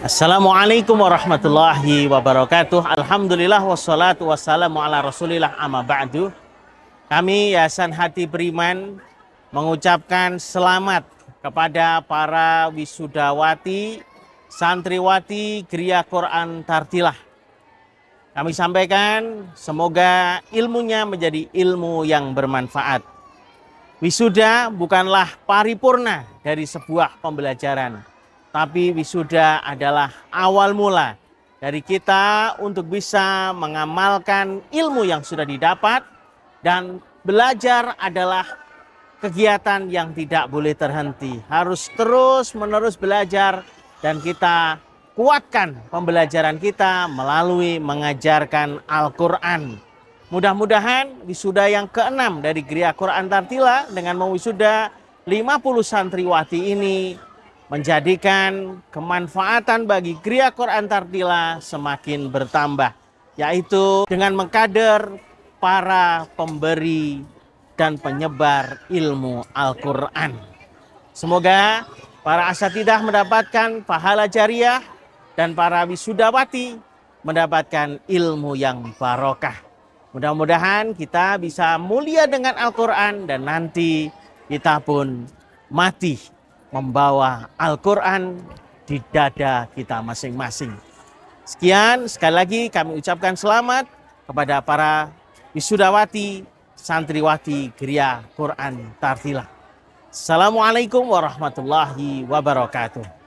Assalamualaikum warahmatullahi wabarakatuh. Alhamdulillah wassalatu wassalamu ala rasulillah amma ba'du. Kami Yayasan Hati Beriman mengucapkan selamat kepada para wisudawati, santriwati, geria Quran Tartilah. Kami sampaikan semoga ilmunya menjadi ilmu yang bermanfaat. Wisuda bukanlah paripurna dari sebuah pembelajaran tapi wisuda adalah awal mula dari kita untuk bisa mengamalkan ilmu yang sudah didapat dan belajar adalah kegiatan yang tidak boleh terhenti. Harus terus-menerus belajar dan kita kuatkan pembelajaran kita melalui mengajarkan Al-Qur'an. Mudah-mudahan wisuda yang keenam dari Gria Quran Tartila dengan mewisuda 50 santriwati ini menjadikan kemanfaatan bagi Kriakor Quran semakin bertambah, yaitu dengan mengkader para pemberi dan penyebar ilmu Al-Quran. Semoga para asatidah mendapatkan pahala jariah dan para wisudawati mendapatkan ilmu yang barokah. Mudah-mudahan kita bisa mulia dengan Al-Quran dan nanti kita pun mati membawa Al-Quran di dada kita masing-masing. Sekian, sekali lagi kami ucapkan selamat kepada para wisudawati, santriwati, geria Quran Tartila. Assalamualaikum warahmatullahi wabarakatuh.